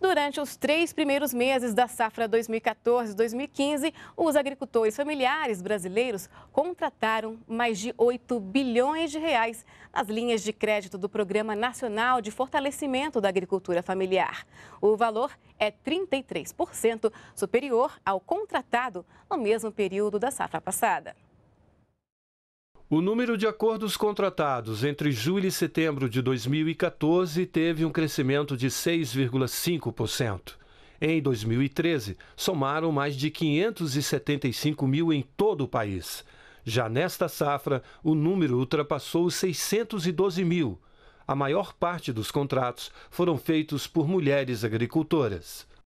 Durante os três primeiros meses da safra 2014-2015, os agricultores familiares brasileiros contrataram mais de 8 bilhões de reais nas linhas de crédito do Programa Nacional de Fortalecimento da Agricultura Familiar. O valor é 33% superior ao contratado no mesmo período da safra passada. O número de acordos contratados entre julho e setembro de 2014 teve um crescimento de 6,5%. Em 2013, somaram mais de 575 mil em todo o país. Já nesta safra, o número ultrapassou os 612 mil. A maior parte dos contratos foram feitos por mulheres agricultoras.